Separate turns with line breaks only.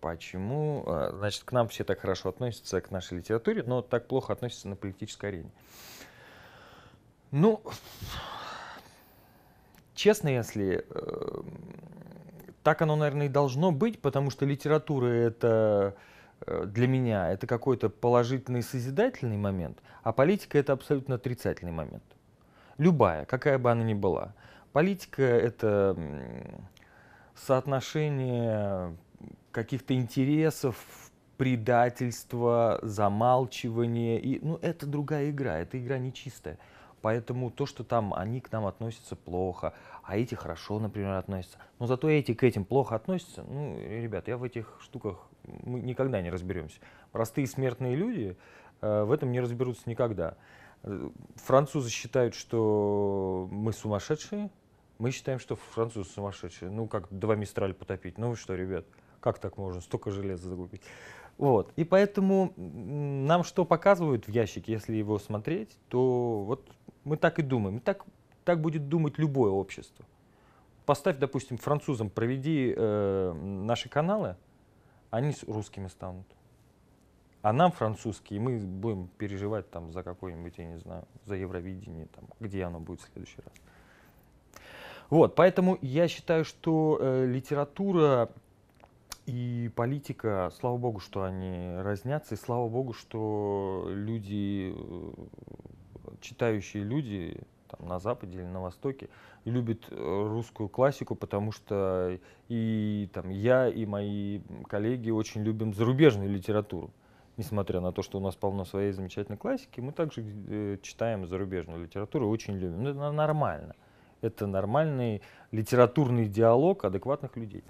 Почему? А, значит, к нам все так хорошо относятся, к нашей литературе, но так плохо относятся на политической арене. Ну, честно, если... Э, так оно, наверное, и должно быть, потому что литература — это э, для меня это какой-то положительный созидательный момент, а политика — это абсолютно отрицательный момент. Любая, какая бы она ни была. Политика — это соотношение каких-то интересов, предательства, замалчивания. И, ну, это другая игра, эта игра нечистая. Поэтому то, что там они к нам относятся плохо, а эти хорошо, например, относятся, но зато эти к этим плохо относятся, ну, ребят, я в этих штуках, мы никогда не разберемся. Простые смертные люди э, в этом не разберутся никогда. Э, французы считают, что мы сумасшедшие, мы считаем, что французы сумасшедшие. Ну, как два мистраля потопить. Ну вы что, ребят? Как так можно столько железа загубить? Вот. И поэтому нам что показывают в ящике, если его смотреть, то вот мы так и думаем. так, так будет думать любое общество. Поставь, допустим, французам, проведи э, наши каналы, они с русскими станут. А нам французские, мы будем переживать там за какой-нибудь, я не знаю, за Евровидение, там, где оно будет в следующий раз. Вот, поэтому я считаю, что э, литература и политика, слава богу, что они разнятся, и слава богу, что люди, э, читающие люди там, на Западе или на Востоке, любят э, русскую классику, потому что и там, я, и мои коллеги очень любим зарубежную литературу. Несмотря на то, что у нас полно своей замечательной классики, мы также э, читаем зарубежную литературу и очень любим. Ну, это нормально. Это нормальный литературный диалог адекватных людей.